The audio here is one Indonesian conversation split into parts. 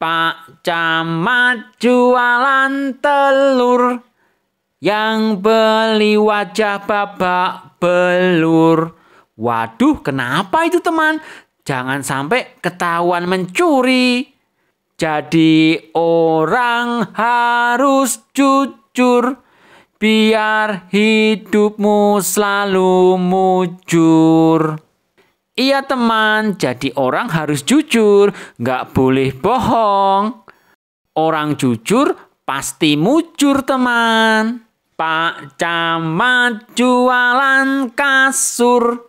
Pak Camat jualan telur yang beli wajah babak belur. Waduh, kenapa itu teman? Jangan sampai ketahuan mencuri. Jadi orang harus jujur biar hidupmu selalu mujur. Iya teman, jadi orang harus jujur, nggak boleh bohong. Orang jujur pasti mujur teman. Pak Camat jualan kasur,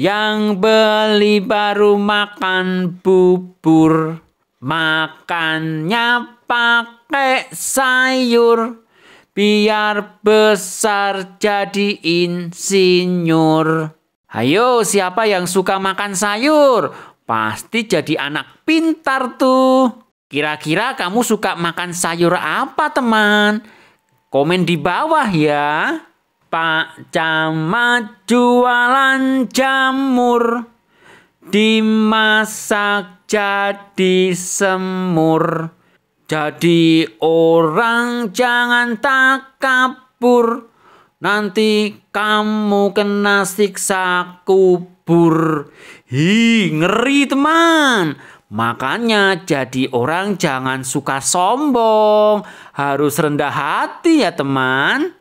yang beli baru makan bubur. Makannya pakai sayur, biar besar jadi insinyur. Ayo, siapa yang suka makan sayur? Pasti jadi anak pintar tuh. Kira-kira kamu suka makan sayur apa, teman? Komen di bawah ya. Pak Camat jualan jamur dimasak jadi semur. Jadi orang jangan tak kapur. Nanti kamu kena siksa kubur. Hi, ngeri teman. Makanya jadi orang jangan suka sombong. Harus rendah hati ya teman.